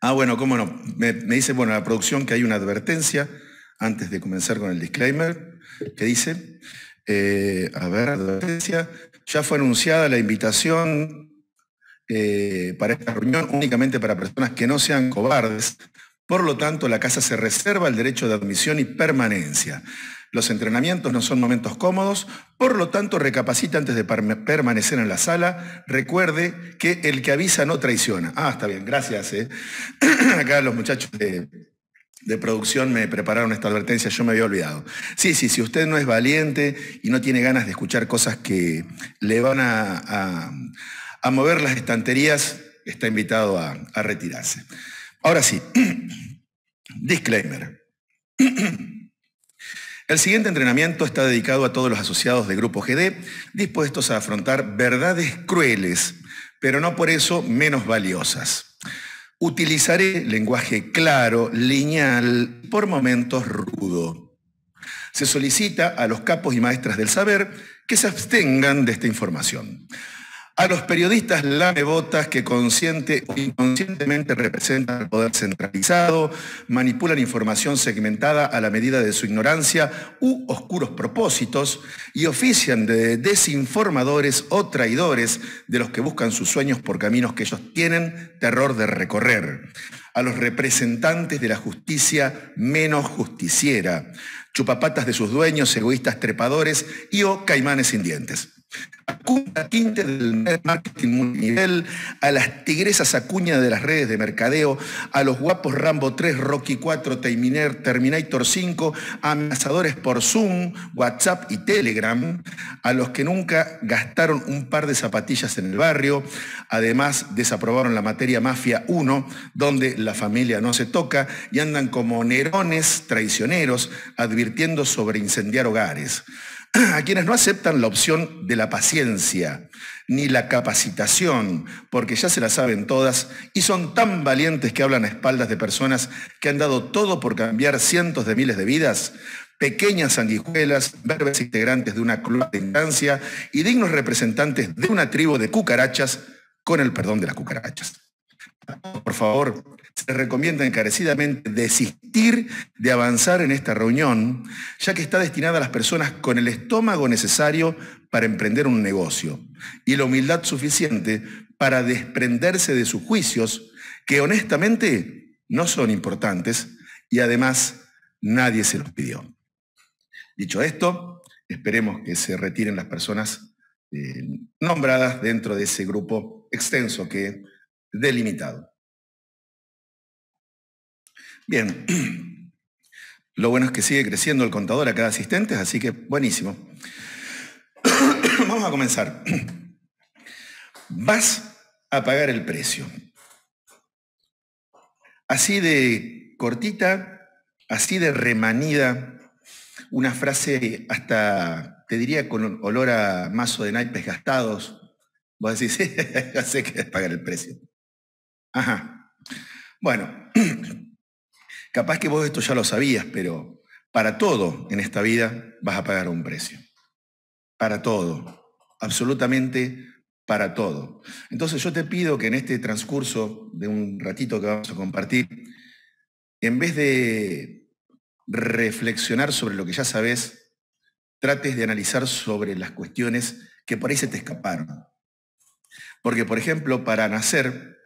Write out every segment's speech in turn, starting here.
Ah, bueno, cómo no. Me, dice, bueno, la producción que hay una advertencia antes de comenzar con el disclaimer, que dice, eh, a ver, advertencia, ya fue anunciada la invitación eh, para esta reunión únicamente para personas que no sean cobardes, por lo tanto, la casa se reserva el derecho de admisión y permanencia. Los entrenamientos no son momentos cómodos, por lo tanto recapacita antes de permanecer en la sala. Recuerde que el que avisa no traiciona. Ah, está bien, gracias. Eh. Acá los muchachos de, producción me prepararon esta advertencia, yo me había olvidado. Sí, sí, si usted no es valiente y no tiene ganas de escuchar cosas que le van a, mover las estanterías, está invitado a retirarse. Ahora sí, disclaimer. El siguiente entrenamiento está dedicado a todos los asociados de Grupo GD dispuestos a afrontar verdades crueles, pero no por eso menos valiosas. Utilizaré lenguaje claro, lineal, por momentos rudo. Se solicita a los capos y maestras del saber que se abstengan de esta información. A los periodistas lamebotas que consciente o inconscientemente representan el poder centralizado, manipulan información segmentada a la medida de su ignorancia u oscuros propósitos y ofician de desinformadores o traidores de los que buscan sus sueños por caminos que ellos tienen terror de recorrer. A los representantes de la justicia menos justiciera, chupapatas de sus dueños, egoístas trepadores y o caimanes sin dientes del marketing a las tigresas Acuña de las redes de mercadeo, a los guapos Rambo 3, Rocky 4, Terminator 5, amenazadores por Zoom, WhatsApp y Telegram, a los que nunca gastaron un par de zapatillas en el barrio, además desaprobaron la materia Mafia 1, donde la familia no se toca y andan como nerones traicioneros advirtiendo sobre incendiar hogares. a quienes no aceptan la opción de la paciencia ni la capacitación, porque ya se la saben todas y son tan valientes que hablan a espaldas de personas que han dado todo por cambiar cientos de miles de vidas, pequeñas sanguijuelas, verbes integrantes de una club de instancia y dignos representantes de una tribu de cucarachas, con el perdón de las cucarachas. Por favor, se recomienda encarecidamente desistir de avanzar en esta reunión, ya que está destinada a las personas con el estómago necesario para emprender un negocio y la humildad suficiente para desprenderse de sus juicios, que honestamente no son importantes y además nadie se los pidió. Dicho esto, esperemos que se retiren las personas eh, nombradas dentro de ese grupo extenso que delimitado. Bien, lo bueno es que sigue creciendo el contador a cada asistente, así que buenísimo. Vamos a comenzar. Vas a pagar el precio. Así de cortita, así de remanida, una frase hasta, te diría, con olor a mazo de naipes gastados. Vos decís, ya sé que es pagar el precio. Ajá. Bueno, Capaz que vos esto ya lo sabías, pero para todo en esta vida vas a pagar un precio. Para todo. Absolutamente para todo. Entonces yo te pido que en este transcurso de un ratito que vamos a compartir, en vez de reflexionar sobre lo que ya sabes, trates de analizar sobre las cuestiones que por ahí se te escaparon. Porque, por ejemplo, para nacer,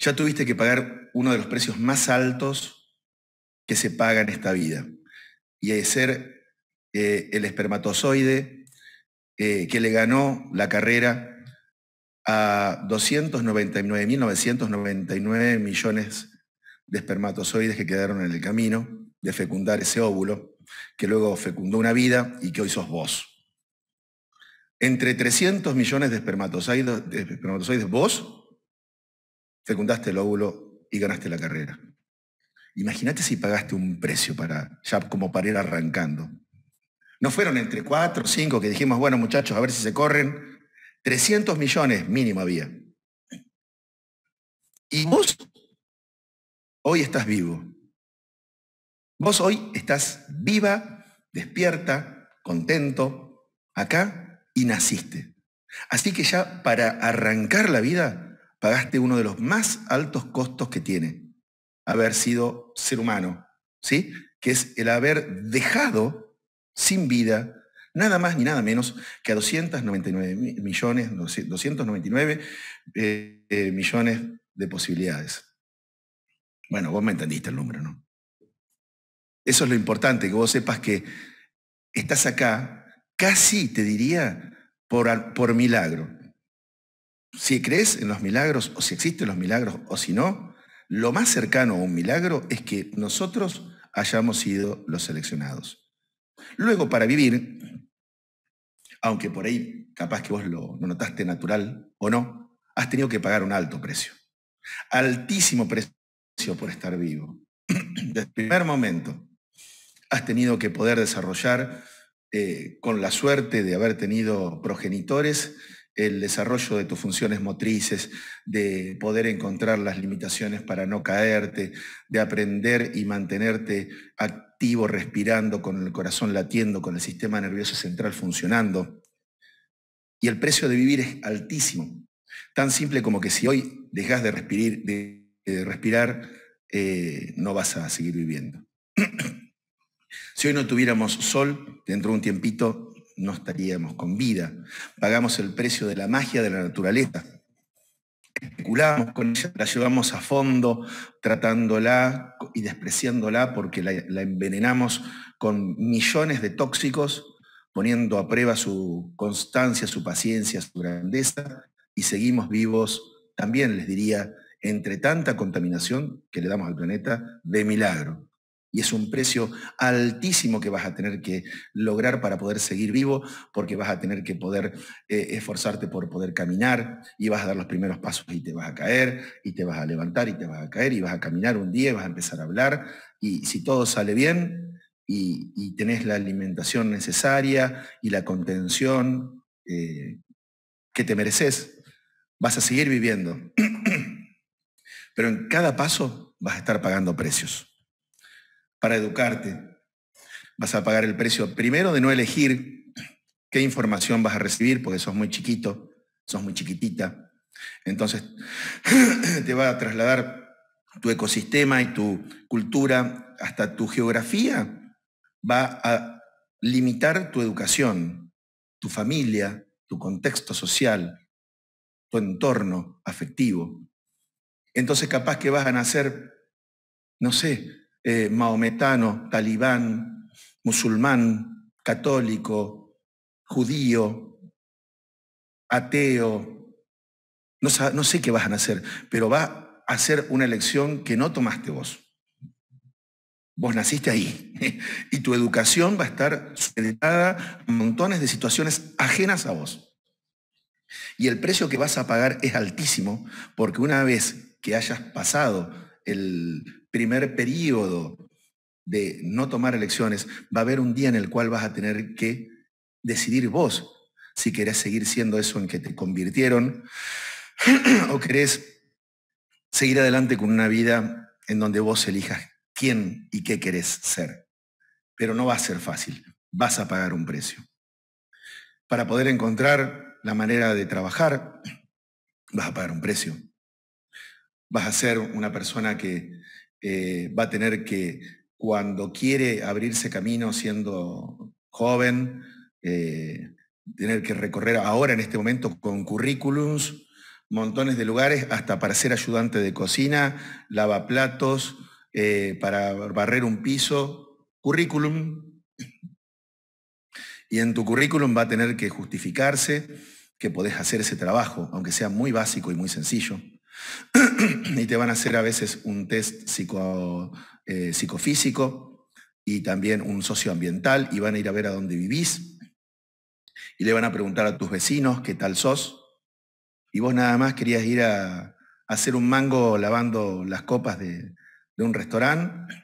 ya tuviste que pagar uno de los precios más altos que se paga en esta vida. Y es ser eh, el espermatozoide eh, que le ganó la carrera a 299.999 millones de espermatozoides que quedaron en el camino de fecundar ese óvulo, que luego fecundó una vida y que hoy sos vos. Entre 300 millones de espermatozoides, de espermatozoides vos fecundaste el óvulo y ganaste la carrera. Imagínate si pagaste un precio para ya como para ir arrancando. No fueron entre cuatro o cinco que dijimos, bueno muchachos, a ver si se corren. 300 millones mínimo había. Y vos hoy estás vivo. Vos hoy estás viva, despierta, contento, acá y naciste. Así que ya para arrancar la vida pagaste uno de los más altos costos que tiene haber sido ser humano, ¿sí? Que es el haber dejado sin vida nada más ni nada menos que a 299 millones, 299 eh, eh, millones de posibilidades. Bueno, vos me entendiste el número, ¿no? Eso es lo importante, que vos sepas que estás acá, casi te diría, por, por milagro. Si crees en los milagros o si existen los milagros o si no, lo más cercano a un milagro es que nosotros hayamos sido los seleccionados. Luego, para vivir, aunque por ahí capaz que vos lo, notaste natural o no, has tenido que pagar un alto precio. Altísimo precio por estar vivo. Desde el primer momento has tenido que poder desarrollar eh, con la suerte de haber tenido progenitores el desarrollo de tus funciones motrices, de poder encontrar las limitaciones para no caerte, de aprender y mantenerte activo, respirando, con el corazón latiendo, con el sistema nervioso central funcionando. Y el precio de vivir es altísimo. Tan simple como que si hoy dejas de, respirar, eh, no vas a seguir viviendo. si hoy no tuviéramos sol, dentro de un tiempito no estaríamos con vida. Pagamos el precio de la magia de la naturaleza. Especulamos con ella, la llevamos a fondo, tratándola y despreciándola porque la, la envenenamos con millones de tóxicos, poniendo a prueba su constancia, su paciencia, su grandeza, y seguimos vivos, también les diría, entre tanta contaminación que le damos al planeta, de milagro. Y es un precio altísimo que vas a tener que lograr para poder seguir vivo, porque vas a tener que poder esforzarte por poder caminar y vas a dar los primeros pasos y te vas a caer y te vas a levantar y te vas a caer y vas a caminar un día y vas a empezar a hablar. Y si todo sale bien y, tenés la alimentación necesaria y la contención que te mereces, vas a seguir viviendo. Pero en cada paso vas a estar pagando precios para educarte. Vas a pagar el precio primero de no elegir qué información vas a recibir, porque sos muy chiquito, sos muy chiquitita. Entonces, te va a trasladar tu ecosistema y tu cultura hasta tu geografía, va a limitar tu educación, tu familia, tu contexto social, tu entorno afectivo. Entonces capaz que vas a nacer, no sé, eh, maometano, talibán, musulmán, católico, judío, ateo. No, sé qué vas a hacer, pero va a ser una elección que no tomaste vos. Vos naciste ahí y tu educación va a estar supeditada a montones de situaciones ajenas a vos. Y el precio que vas a pagar es altísimo porque una vez que hayas pasado el, primer periodo de no tomar elecciones, va a haber un día en el cual vas a tener que decidir vos si querés seguir siendo eso en que te convirtieron o querés seguir adelante con una vida en donde vos elijas quién y qué querés ser. Pero no va a ser fácil, vas a pagar un precio. Para poder encontrar la manera de trabajar, vas a pagar un precio. Vas a ser una persona que eh, va a tener que, cuando quiere abrirse camino siendo joven, eh, tener que recorrer ahora en este momento con currículums, montones de lugares, hasta para ser ayudante de cocina, lavaplatos, eh, para barrer un piso, currículum. Y en tu currículum va a tener que justificarse que podés hacer ese trabajo, aunque sea muy básico y muy sencillo y te van a hacer a veces un test psico, eh, psicofísico y también un socioambiental y van a ir a ver a dónde vivís y le van a preguntar a tus vecinos qué tal sos y vos nada más querías ir a, hacer un mango lavando las copas de, un restaurante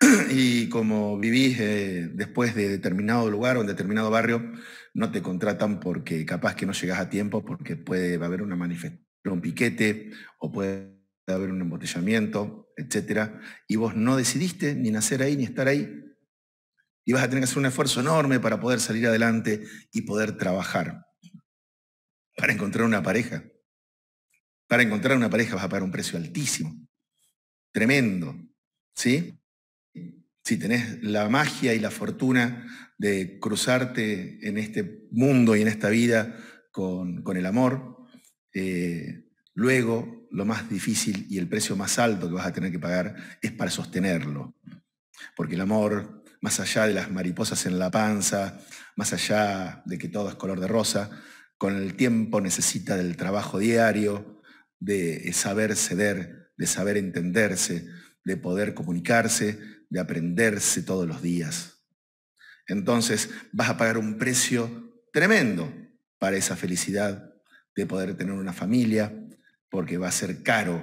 y como vivís eh, después de determinado lugar o en determinado barrio, no te contratan porque capaz que no llegas a tiempo porque puede haber una manifestación un piquete o puede haber un embotellamiento, etc. Y vos no decidiste ni nacer ahí ni estar ahí. Y vas a tener que hacer un esfuerzo enorme para poder salir adelante y poder trabajar. Para encontrar una pareja. Para encontrar una pareja vas a pagar un precio altísimo. Tremendo. ¿Sí? Si tenés la magia y la fortuna de cruzarte en este mundo y en esta vida con, con el amor, eh, luego lo más difícil y el precio más alto que vas a tener que pagar es para sostenerlo. Porque el amor, más allá de las mariposas en la panza, más allá de que todo es color de rosa, con el tiempo necesita del trabajo diario, de saber ceder, de saber entenderse, de poder comunicarse, de aprenderse todos los días. Entonces vas a pagar un precio tremendo para esa felicidad de poder tener una familia, porque va a ser caro.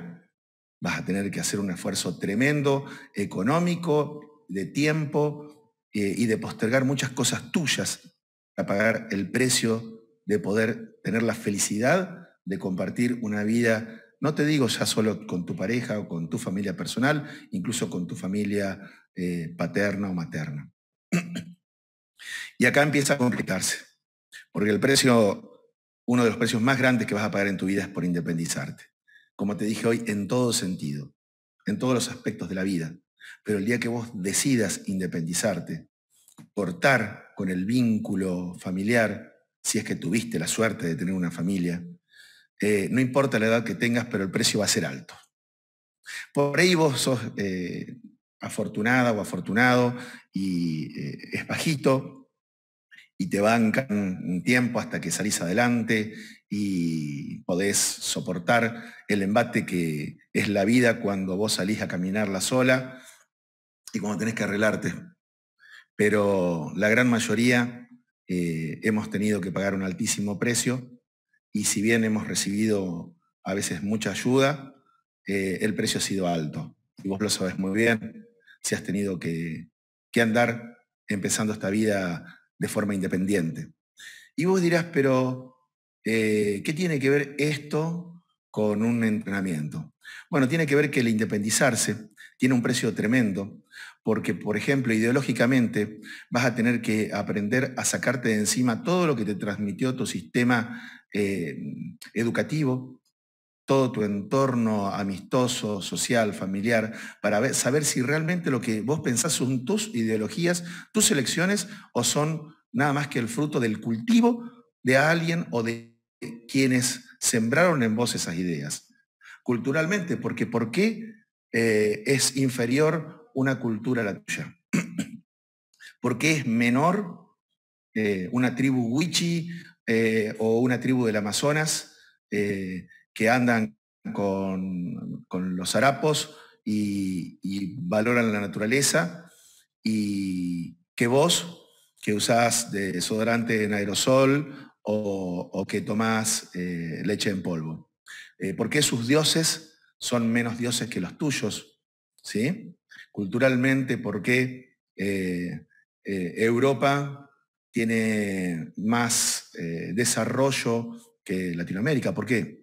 Vas a tener que hacer un esfuerzo tremendo, económico, de tiempo eh, y de postergar muchas cosas tuyas a pagar el precio de poder tener la felicidad de compartir una vida, no te digo ya solo con tu pareja o con tu familia personal, incluso con tu familia eh, paterna o materna. Y acá empieza a complicarse, porque el precio uno de los precios más grandes que vas a pagar en tu vida es por independizarte. Como te dije hoy, en todo sentido, en todos los aspectos de la vida. Pero el día que vos decidas independizarte, cortar con el vínculo familiar, si es que tuviste la suerte de tener una familia, eh, no importa la edad que tengas, pero el precio va a ser alto. Por ahí vos sos eh, afortunada o afortunado y eh, es bajito, y te bancan un tiempo hasta que salís adelante y podés soportar el embate que es la vida cuando vos salís a caminarla sola y cuando tenés que arreglarte. Pero la gran mayoría eh, hemos tenido que pagar un altísimo precio y si bien hemos recibido a veces mucha ayuda, eh, el precio ha sido alto. Y vos lo sabes muy bien, si has tenido que, que andar empezando esta vida de forma independiente. Y vos dirás, pero eh, ¿qué tiene que ver esto con un entrenamiento? Bueno, tiene que ver que el independizarse tiene un precio tremendo, porque, por ejemplo, ideológicamente vas a tener que aprender a sacarte de encima todo lo que te transmitió tu sistema eh, educativo, todo tu entorno amistoso, social, familiar, para saber si realmente lo que vos pensás son tus ideologías, tus elecciones, o son nada más que el fruto del cultivo de alguien o de quienes sembraron en vos esas ideas. Culturalmente, porque ¿por qué eh, es inferior una cultura a la tuya? ¿Por qué es menor eh, una tribu wichi eh, o una tribu del Amazonas? que andan con, los harapos y, valoran la naturaleza y que vos, que usás desodorante en aerosol o, que tomás eh, leche en polvo. Eh, ¿Por qué sus dioses son menos dioses que los tuyos? ¿Sí? Culturalmente, ¿por qué eh, Europa tiene más desarrollo que Latinoamérica. ¿Por qué?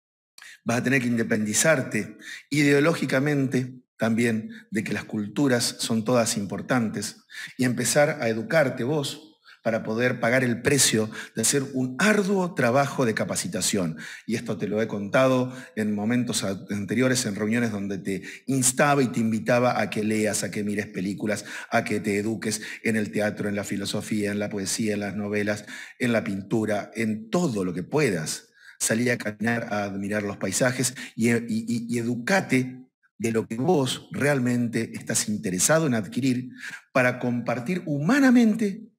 Vas a tener que independizarte ideológicamente también de que las culturas son todas importantes y empezar a educarte vos para poder pagar el precio de hacer un arduo trabajo de capacitación. Y esto te lo he contado en momentos anteriores, en reuniones donde te instaba y te invitaba a que leas, a que mires películas, a que te eduques en el teatro, en la filosofía, en la poesía, en las novelas, en la pintura, en todo lo que puedas. Salí a caminar, a admirar los paisajes y, y educate de lo que vos realmente estás interesado en adquirir para compartir humanamente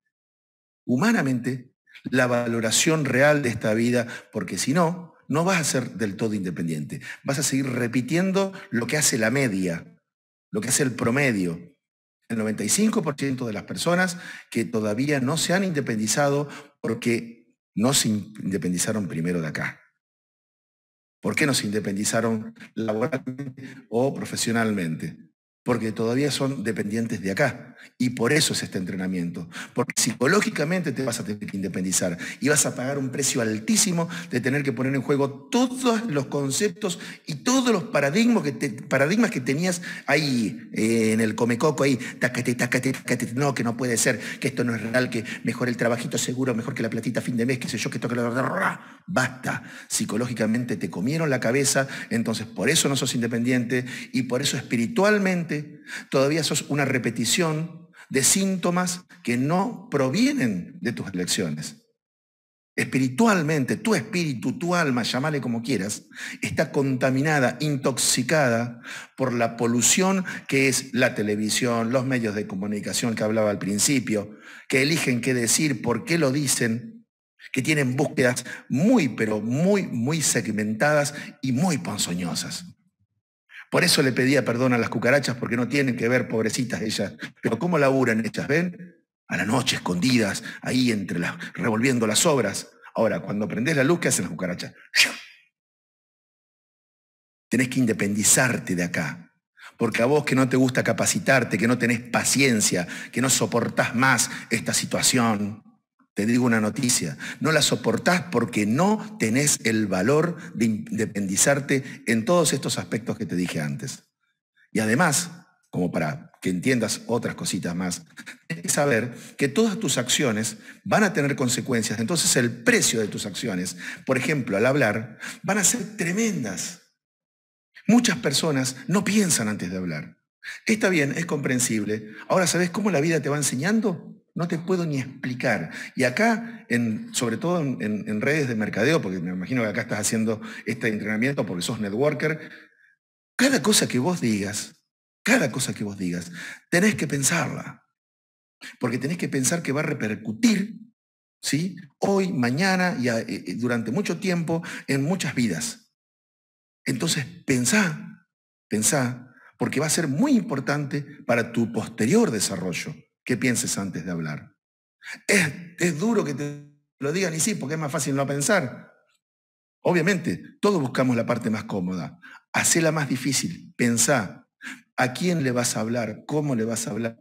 humanamente la valoración real de esta vida, porque si no, no vas a ser del todo independiente. Vas a seguir repitiendo lo que hace la media, lo que hace el promedio. El 95% de las personas que todavía no se han independizado porque no se independizaron primero de acá. ¿Por qué no se independizaron laboralmente o profesionalmente? porque todavía son dependientes de acá. Y por eso es este entrenamiento. Porque psicológicamente te vas a tener que independizar y vas a pagar un precio altísimo de tener que poner en juego todos los conceptos y todos los paradigmas que, paradigmas que tenías ahí eh, en el comecoco, ahí, tacate, no, que no puede ser, que esto no es real, que mejor el trabajito seguro, mejor que la platita fin de mes, que sé yo, que toca la... Basta. Psicológicamente te comieron la cabeza, entonces por eso no sos independiente y por eso espiritualmente todavía sos una repetición de síntomas que no provienen de tus elecciones. Espiritualmente, tu espíritu, tu alma, llámale como quieras, está contaminada, intoxicada por la polución que es la televisión, los medios de comunicación que hablaba al principio, que eligen qué decir, por qué lo dicen, que tienen búsquedas muy, pero muy, muy segmentadas y muy ponzoñosas. Por eso le pedía perdón a las cucarachas, porque no tienen que ver, pobrecitas ellas. Pero ¿cómo laburan ellas? ¿Ven? A la noche, escondidas, ahí entre las, revolviendo las obras. Ahora, cuando prendés la luz, ¿qué hacen las cucarachas? Tenés que independizarte de acá. Porque a vos que no te gusta capacitarte, que no tenés paciencia, que no soportás más esta situación, digo una noticia, no la soportás porque no tenés el valor de independizarte en todos estos aspectos que te dije antes. Y además, como para que entiendas otras cositas más, tienes que saber que todas tus acciones van a tener consecuencias. Entonces el precio de tus acciones, por ejemplo, al hablar, van a ser tremendas. Muchas personas no piensan antes de hablar. Está bien, es comprensible. Ahora, ¿sabes cómo la vida te va enseñando? No te puedo ni explicar. Y acá, sobre todo en, redes de mercadeo, porque me imagino que acá estás haciendo este entrenamiento porque sos networker, cada cosa que vos digas, cada cosa que vos digas, tenés que pensarla. Porque tenés que pensar que va a repercutir, ¿sí? Hoy, mañana y eh, eh, durante mucho tiempo en muchas vidas. Entonces, pensá, pensá, porque va a ser muy importante para tu posterior desarrollo que pienses antes de hablar. Es, duro que te lo digan y sí, porque es más fácil no pensar. Obviamente, todos buscamos la parte más cómoda. Hacela más difícil. Pensá, ¿a quién le vas a hablar? ¿Cómo le vas a hablar?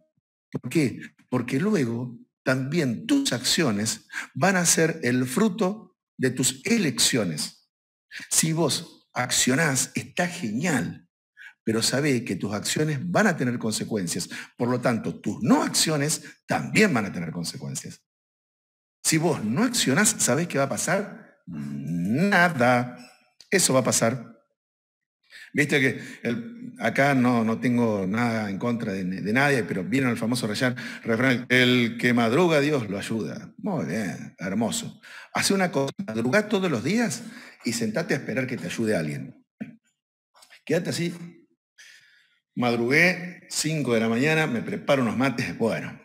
¿Por qué? Porque luego también tus acciones van a ser el fruto de tus elecciones. Si vos accionás, está genial pero sabe que tus acciones van a tener consecuencias. Por lo tanto, tus no acciones también van a tener consecuencias. Si vos no accionás, ¿sabés qué va a pasar? Nada. Eso va a pasar. Viste que acá no, no, tengo nada en contra de, nadie, pero vino el famoso rayar, refrán, el que madruga Dios lo ayuda. Muy bien, hermoso. Hace una cosa, madrugá todos los días y sentate a esperar que te ayude alguien. Quédate así Madrugué, 5 de la mañana, me preparo unos mates. Bueno,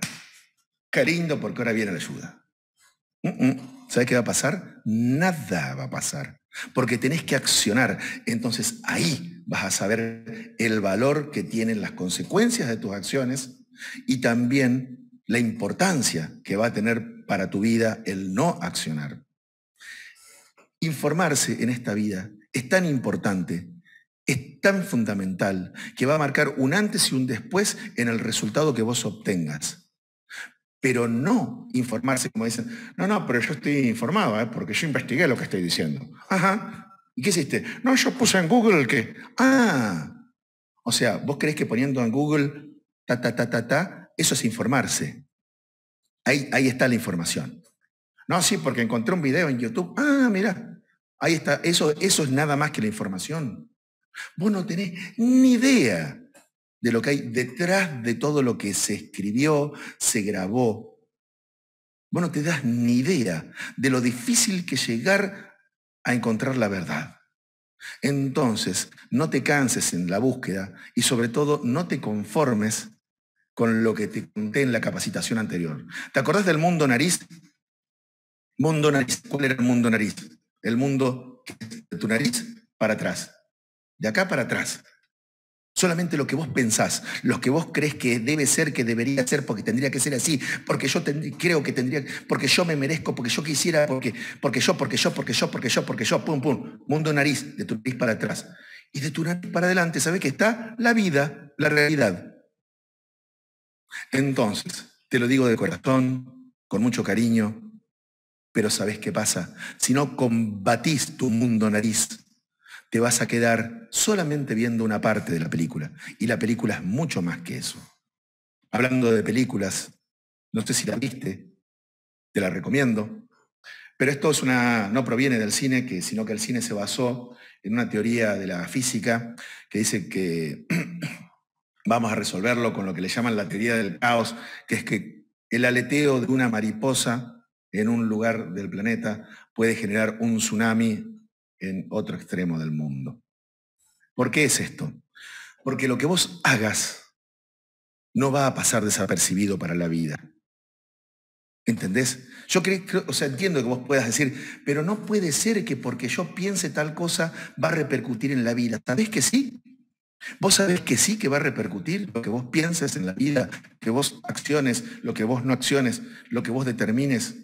cariño, porque ahora viene la ayuda. Mm, mm. ¿Sabes qué va a pasar? Nada va a pasar. Porque tenés que accionar. Entonces ahí vas a saber el valor que tienen las consecuencias de tus acciones y también la importancia que va a tener para tu vida el no accionar. Informarse en esta vida es tan importante es tan fundamental que va a marcar un antes y un después en el resultado que vos obtengas. Pero no informarse como dicen, no, no, pero yo estoy informado, ¿eh? porque yo investigué lo que estoy diciendo. Ajá. ¿Y qué hiciste? No, yo puse en Google que. Ah. O sea, vos crees que poniendo en Google ta, ta, ta, ta, ta, eso es informarse. Ahí, ahí está la información. No, sí, porque encontré un video en YouTube. Ah, mira, ahí está. Eso, eso es nada más que la información. Vos no tenés ni idea de lo que hay detrás de todo lo que se escribió, se grabó. Vos no te das ni idea de lo difícil que llegar a encontrar la verdad. Entonces, no te canses en la búsqueda y sobre todo no te conformes con lo que te conté en la capacitación anterior. ¿Te acordás del mundo nariz? Mundo nariz, ¿cuál era el mundo nariz? El mundo de tu nariz para atrás de acá para atrás. Solamente lo que vos pensás, lo que vos crees que debe ser, que debería ser, porque tendría que ser así, porque yo creo que tendría, porque yo me merezco, porque yo quisiera, porque, porque yo, porque yo, porque yo, porque yo, porque yo, pum, pum, mundo nariz, de tu nariz para atrás. Y de tu nariz para adelante, sabes qué? está la vida, la realidad? Entonces, te lo digo de corazón, con mucho cariño, pero ¿sabés qué pasa? Si no combatís tu mundo nariz, te vas a quedar solamente viendo una parte de la película. Y la película es mucho más que eso. Hablando de películas, no sé si la viste, te la recomiendo. Pero esto es una, no proviene del cine, sino que el cine se basó en una teoría de la física que dice que vamos a resolverlo con lo que le llaman la teoría del caos, que es que el aleteo de una mariposa en un lugar del planeta puede generar un tsunami en otro extremo del mundo. ¿Por qué es esto? Porque lo que vos hagas no va a pasar desapercibido para la vida. ¿Entendés? Yo creo, o sea, entiendo que vos puedas decir, pero no puede ser que porque yo piense tal cosa va a repercutir en la vida. ¿Sabés que sí? Vos sabés que sí que va a repercutir lo que vos pienses en la vida, que vos acciones, lo que vos no acciones, lo que vos determines.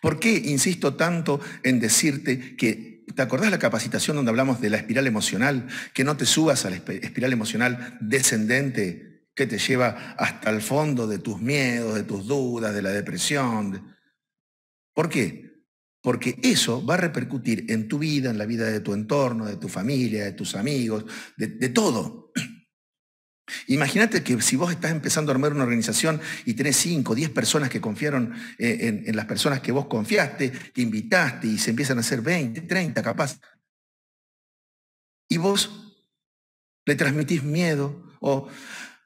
¿Por qué insisto tanto en decirte que, ¿te acordás la capacitación donde hablamos de la espiral emocional? Que no te subas a la espiral emocional descendente que te lleva hasta el fondo de tus miedos, de tus dudas, de la depresión. ¿Por qué? Porque eso va a repercutir en tu vida, en la vida de tu entorno, de tu familia, de tus amigos, de, de todo. Imagínate que si vos estás empezando a armar una organización y tenés 5, 10 personas que confiaron eh, en, las personas que vos confiaste, que invitaste y se empiezan a hacer 20, 30 capaz. Y vos le transmitís miedo o,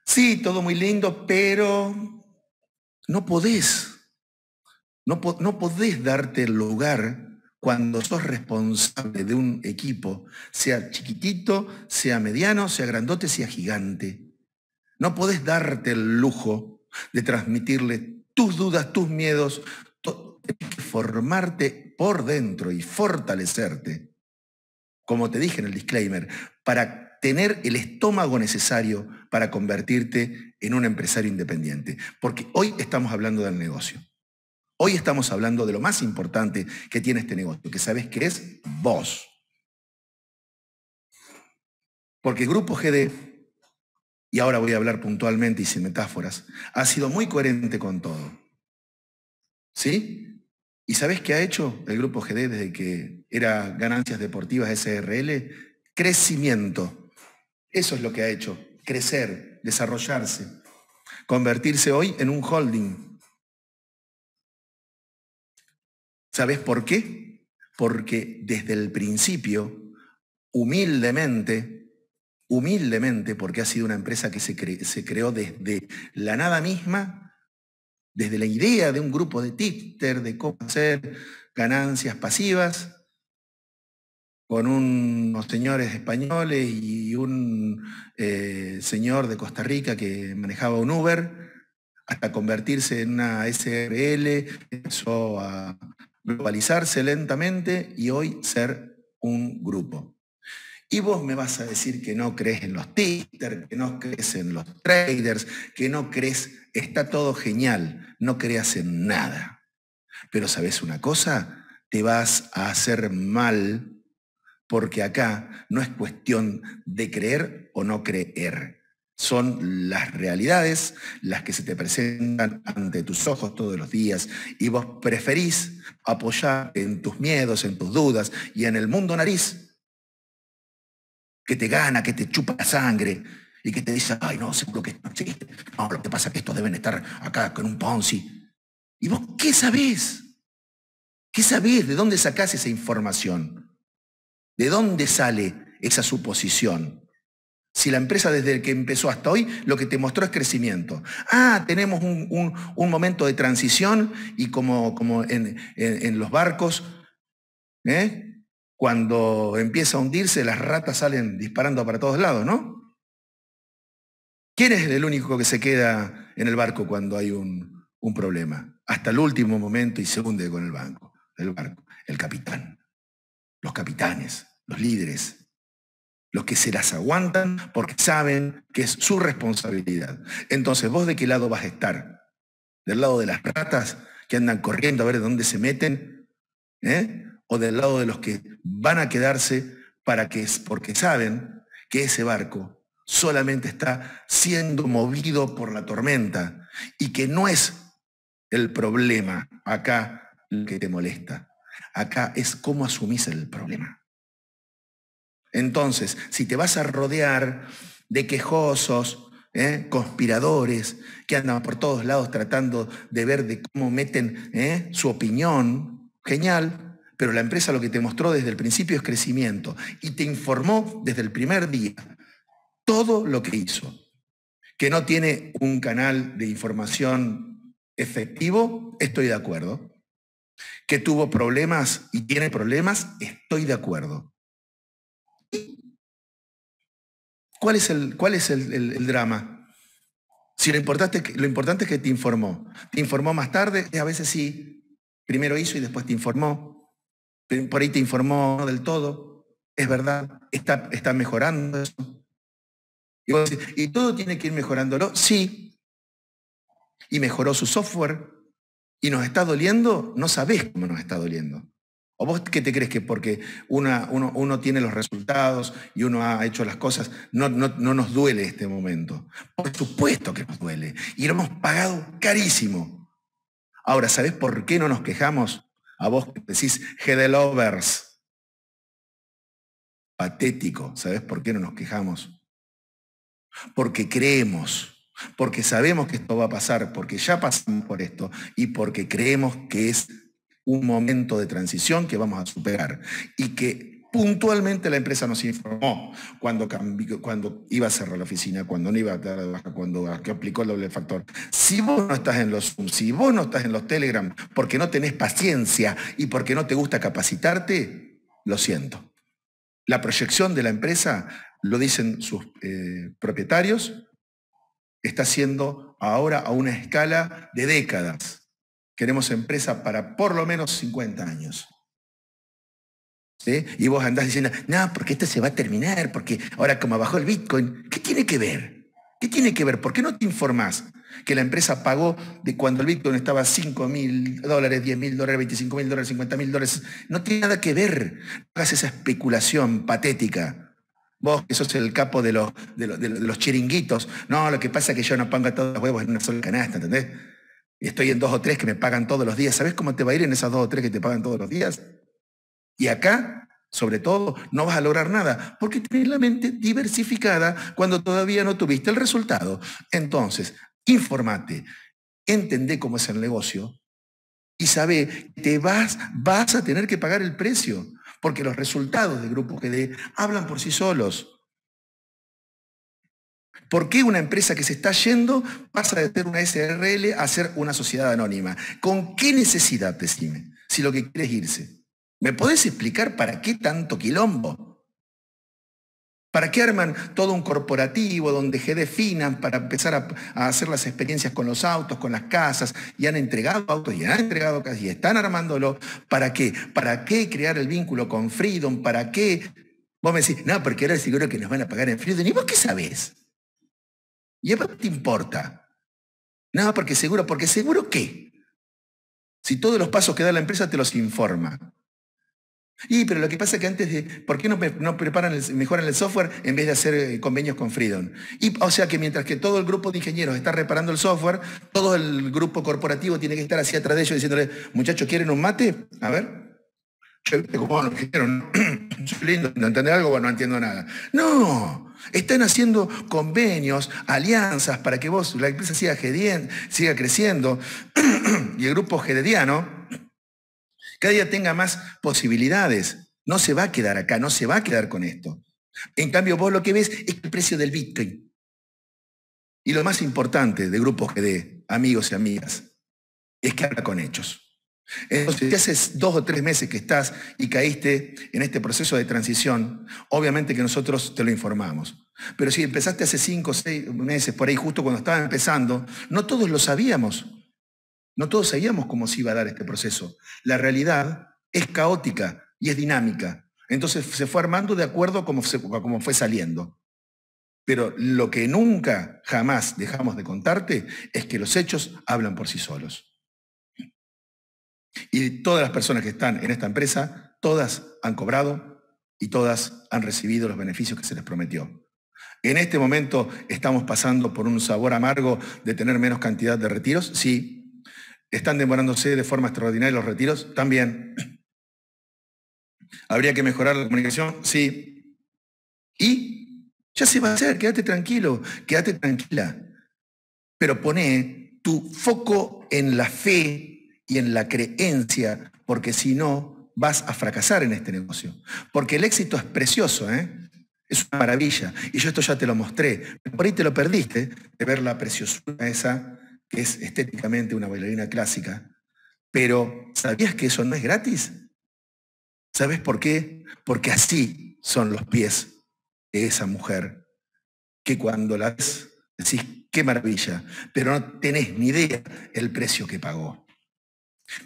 sí, todo muy lindo, pero no podés. No, no podés darte el lugar cuando sos responsable de un equipo, sea chiquitito, sea mediano, sea grandote, sea gigante. No podés darte el lujo de transmitirle tus dudas, tus miedos. Tienes que formarte por dentro y fortalecerte, como te dije en el disclaimer, para tener el estómago necesario para convertirte en un empresario independiente. Porque hoy estamos hablando del negocio. Hoy estamos hablando de lo más importante que tiene este negocio, que sabes que es vos. Porque Grupo GD y ahora voy a hablar puntualmente y sin metáforas, ha sido muy coherente con todo. ¿Sí? ¿Y sabes qué ha hecho el Grupo GD desde que era Ganancias Deportivas SRL? Crecimiento. Eso es lo que ha hecho. Crecer, desarrollarse, convertirse hoy en un holding. ¿Sabes por qué? Porque desde el principio, humildemente, humildemente, porque ha sido una empresa que se, creó desde la nada misma, desde la idea de un grupo de Twitter, de cómo hacer ganancias pasivas, con unos señores españoles y un eh, señor de Costa Rica que manejaba un Uber, hasta convertirse en una SRL, empezó a globalizarse lentamente y hoy ser un grupo. Y vos me vas a decir que no crees en los títeres, que no crees en los traders, que no crees, está todo genial, no creas en nada. Pero sabes una cosa, te vas a hacer mal porque acá no es cuestión de creer o no creer. Son las realidades las que se te presentan ante tus ojos todos los días y vos preferís apoyar en tus miedos, en tus dudas y en el mundo nariz que te gana, que te chupa la sangre y que te dice, ay, no, seguro que esto No, lo que pasa es que estos deben estar acá con un Ponzi. ¿Y vos qué sabés? ¿Qué sabés? ¿De dónde sacás esa información? ¿De dónde sale esa suposición? Si la empresa desde el que empezó hasta hoy lo que te mostró es crecimiento. Ah, tenemos un, un, momento de transición y como, como en, en los barcos, ¿eh? cuando empieza a hundirse, las ratas salen disparando para todos lados, ¿no? ¿Quién es el único que se queda en el barco cuando hay un, un problema? Hasta el último momento y se hunde con el, banco, el barco. El capitán, los capitanes, los líderes, los que se las aguantan porque saben que es su responsabilidad. Entonces, ¿vos de qué lado vas a estar? ¿Del lado de las ratas que andan corriendo a ver dónde se meten? ¿Eh? o del lado de los que van a quedarse para que, porque saben que ese barco solamente está siendo movido por la tormenta y que no es el problema acá lo que te molesta. Acá es cómo asumís el problema. Entonces, si te vas a rodear de quejosos, ¿eh? conspiradores, que andan por todos lados tratando de ver de cómo meten ¿eh? su opinión, genial, pero la empresa lo que te mostró desde el principio es crecimiento y te informó desde el primer día todo lo que hizo. Que no tiene un canal de información efectivo, estoy de acuerdo. Que tuvo problemas y tiene problemas, estoy de acuerdo. ¿Cuál es el, drama? Si lo importante, lo importante es que te informó. Te informó más tarde, a veces sí. Primero hizo y después te informó por ahí te informó del todo, es verdad, está, está mejorando eso. Y, y todo tiene que ir mejorándolo, sí. Y mejoró su software. Y nos está doliendo, no sabés cómo nos está doliendo. ¿O vos qué te crees que porque uno, uno, tiene los resultados y uno ha hecho las cosas, no, no, no nos duele este momento? Por supuesto que nos duele. Y lo hemos pagado carísimo. Ahora, ¿sabés por qué no nos quejamos? A vos decís lovers, Patético. ¿Sabés por qué no nos quejamos? Porque creemos, porque sabemos que esto va a pasar, porque ya pasamos por esto y porque creemos que es un momento de transición que vamos a superar y que puntualmente la empresa nos informó cuando, iba a cerrar la oficina, cuando no iba a dar cuando aplicó el doble factor. Si vos no estás en los si vos no estás en los Telegram, porque no tenés paciencia y porque no te gusta capacitarte, lo siento. La proyección de la empresa, lo dicen sus eh, propietarios, está siendo ahora a una escala de décadas. Queremos empresa para por lo menos 50 años. Y vos andás diciendo, no, porque esto se va a terminar, porque ahora como bajó el Bitcoin, ¿qué tiene que ver? ¿Qué tiene que ver? ¿Por qué no te informás que la empresa pagó de cuando el Bitcoin estaba 5 mil dólares, 10 mil dólares, 25 mil dólares, 50 mil dólares? No tiene nada que ver. No hagas esa especulación patética. Vos que sos el capo de los, los, chiringuitos. No, lo que pasa es que yo no pongo todos los huevos en una sola canasta, ¿entendés? Y estoy en dos o tres que me pagan todos los días. ¿Sabés cómo te va a ir en esas dos o tres que te pagan todos los días? Y acá, sobre todo, no vas a lograr nada porque tienes la mente diversificada cuando todavía no tuviste el resultado. Entonces, informate, entendé cómo es el negocio y sabe que te vas, vas a tener que pagar el precio porque los resultados del grupo GD hablan por sí solos. ¿Por qué una empresa que se está yendo pasa de ser una SRL a ser una sociedad anónima? ¿Con qué necesidad, te estime si lo que quieres irse? ¿Me podés explicar para qué tanto quilombo? ¿Para qué arman todo un corporativo donde GD definan para empezar a, hacer las experiencias con los autos, con las casas? Y han entregado autos y han entregado casas y están armándolo. ¿Para qué? ¿Para qué crear el vínculo con Freedom? ¿Para qué? Vos me decís, no, porque ahora seguro que nos van a pagar en Freedom. ¿Y vos qué sabés? ¿Y a vos te importa? No, porque seguro, porque seguro qué. Si todos los pasos que da la empresa te los informa. Y, pero lo que pasa es que antes de, ¿por qué no, preparan mejoran el software en vez de hacer eh, convenios con Freedom? o sea que mientras que todo el grupo de ingenieros está reparando el software, todo el grupo corporativo tiene que estar así atrás de ellos diciéndole, muchachos, ¿quieren un mate? A ver. Yo entender algo? Bueno, no entiendo nada. No, están haciendo convenios, alianzas para que vos, la empresa siga, siga creciendo y el grupo gedediano cada día tenga más posibilidades. No se va a quedar acá, no se va a quedar con esto. En cambio, vos lo que ves es el precio del Bitcoin. Y lo más importante de grupos que de amigos y amigas es que habla con hechos. Entonces, si hace dos o tres meses que estás y caíste en este proceso de transición, obviamente que nosotros te lo informamos. Pero si empezaste hace cinco o seis meses por ahí, justo cuando estaba empezando, no todos lo sabíamos. No todos sabíamos cómo se iba a dar este proceso. La realidad es caótica y es dinámica. Entonces se fue armando de acuerdo a cómo, fue saliendo. Pero lo que nunca, jamás dejamos de contarte es que los hechos hablan por sí solos. Y todas las personas que están en esta empresa, todas han cobrado y todas han recibido los beneficios que se les prometió. En este momento estamos pasando por un sabor amargo de tener menos cantidad de retiros, sí, ¿Están demorándose de forma extraordinaria los retiros? También. ¿Habría que mejorar la comunicación? Sí. Y ya se va a hacer, quédate tranquilo, quédate tranquila. Pero pone tu foco en la fe y en la creencia, porque si no, vas a fracasar en este negocio. Porque el éxito es precioso, ¿eh? Es una maravilla. Y yo esto ya te lo mostré. Por ahí te lo perdiste de ver la preciosura esa que es estéticamente una bailarina clásica, pero ¿sabías que eso no es gratis? ¿Sabes por qué? Porque así son los pies de esa mujer, que cuando la ves decís, qué maravilla, pero no tenés ni idea el precio que pagó.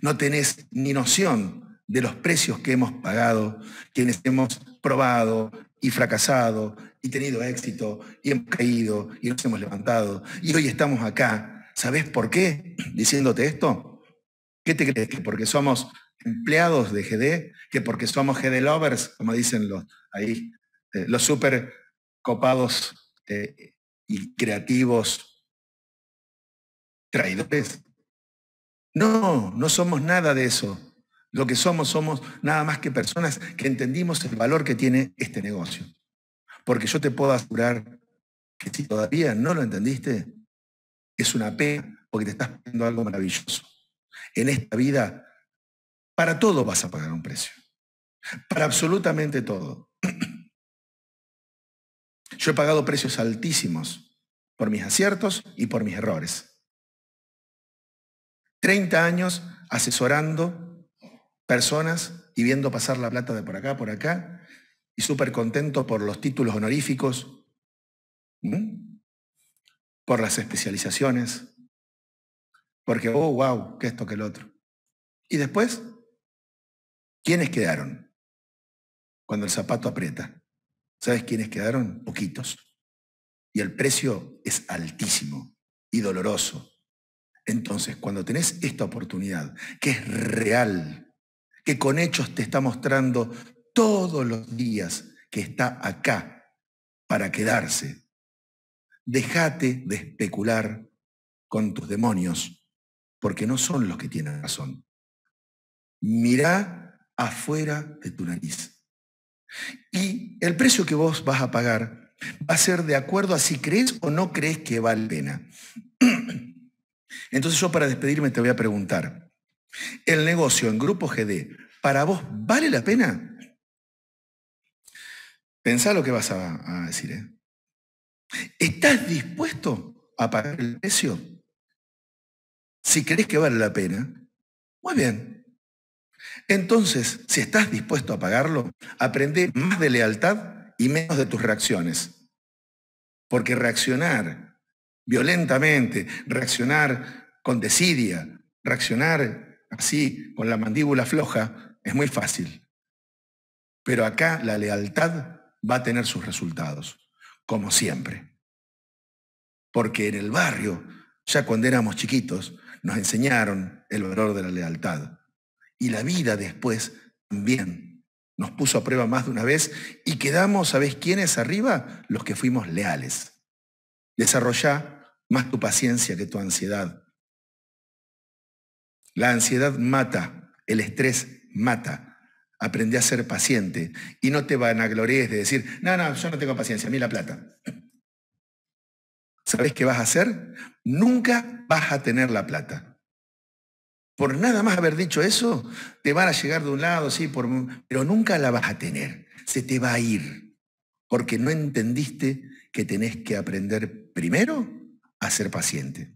No tenés ni noción de los precios que hemos pagado, quienes hemos probado y fracasado y tenido éxito y hemos caído y nos hemos levantado y hoy estamos acá ¿Sabes por qué? Diciéndote esto. ¿Qué te crees? ¿Que porque somos empleados de GD? ¿Que porque somos GD lovers? Como dicen los, ahí, eh, los súper copados eh, y creativos traidores. No, no somos nada de eso. Lo que somos somos nada más que personas que entendimos el valor que tiene este negocio. Porque yo te puedo asegurar que si todavía no lo entendiste, es una pena porque te estás poniendo algo maravilloso. En esta vida, para todo vas a pagar un precio. Para absolutamente todo. Yo he pagado precios altísimos por mis aciertos y por mis errores. 30 años asesorando personas y viendo pasar la plata de por acá, por acá, y súper contento por los títulos honoríficos. ¿Mm? por las especializaciones, porque, oh, wow, que esto, que el otro. Y después, ¿quiénes quedaron? Cuando el zapato aprieta. ¿Sabes quiénes quedaron? Poquitos. Y el precio es altísimo y doloroso. Entonces, cuando tenés esta oportunidad, que es real, que con hechos te está mostrando todos los días que está acá para quedarse, Dejate de especular con tus demonios, porque no son los que tienen razón. Mirá afuera de tu nariz. Y el precio que vos vas a pagar va a ser de acuerdo a si crees o no crees que vale la pena. Entonces yo para despedirme te voy a preguntar, ¿el negocio en Grupo GD para vos vale la pena? Pensá lo que vas a, a decir. ¿eh? ¿Estás dispuesto a pagar el precio? Si crees que vale la pena, muy bien. Entonces, si estás dispuesto a pagarlo, aprende más de lealtad y menos de tus reacciones. Porque reaccionar violentamente, reaccionar con desidia, reaccionar así con la mandíbula floja, es muy fácil. Pero acá la lealtad va a tener sus resultados como siempre. Porque en el barrio, ya cuando éramos chiquitos, nos enseñaron el valor de la lealtad. Y la vida después también nos puso a prueba más de una vez y quedamos, ¿sabes quiénes arriba? Los que fuimos leales. Desarrolla más tu paciencia que tu ansiedad. La ansiedad mata, el estrés mata, aprendí a ser paciente y no te vanaglories de decir, no, no, yo no tengo paciencia, a mí la plata. ¿Sabes qué vas a hacer? Nunca vas a tener la plata. Por nada más haber dicho eso, te van a llegar de un lado, sí, pero nunca la vas a tener. Se te va a ir. Porque no entendiste que tenés que aprender primero a ser paciente.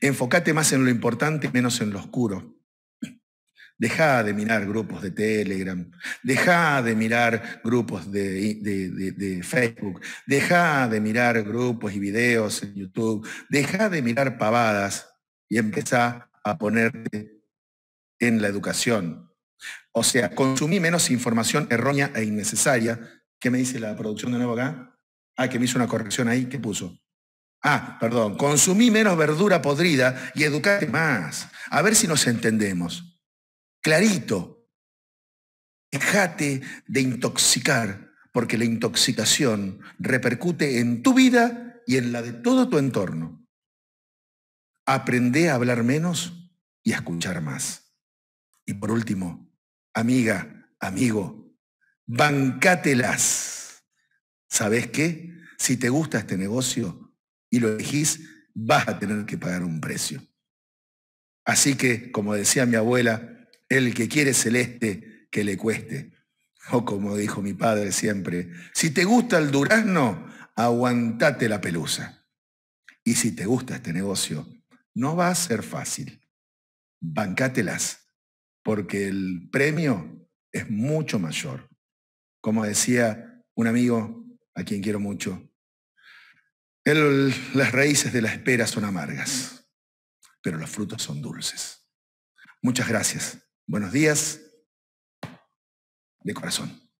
Enfócate más en lo importante, menos en lo oscuro. Deja de mirar grupos de Telegram, deja de mirar grupos de, Facebook, deja de mirar grupos y videos en YouTube, deja de mirar pavadas y empieza a ponerte en la educación. O sea, consumí menos información errónea e innecesaria. ¿Qué me dice la producción de nuevo acá? Ah, que me hizo una corrección ahí. ¿Qué puso? Ah, perdón. Consumí menos verdura podrida y educate más. A ver si nos entendemos clarito. Dejate de intoxicar, porque la intoxicación repercute en tu vida y en la de todo tu entorno. Aprende a hablar menos y a escuchar más. Y por último, amiga, amigo, bancátelas. ¿Sabes qué? Si te gusta este negocio y lo elegís, vas a tener que pagar un precio. Así que, como decía mi abuela, el que quiere celeste, que le cueste. O como dijo mi padre siempre, si te gusta el durazno, aguantate la pelusa. Y si te gusta este negocio, no va a ser fácil. Bancátelas, porque el premio es mucho mayor. Como decía un amigo a quien quiero mucho, las raíces de la espera son amargas, pero los frutos son dulces. Muchas gracias. Buenos días de corazón.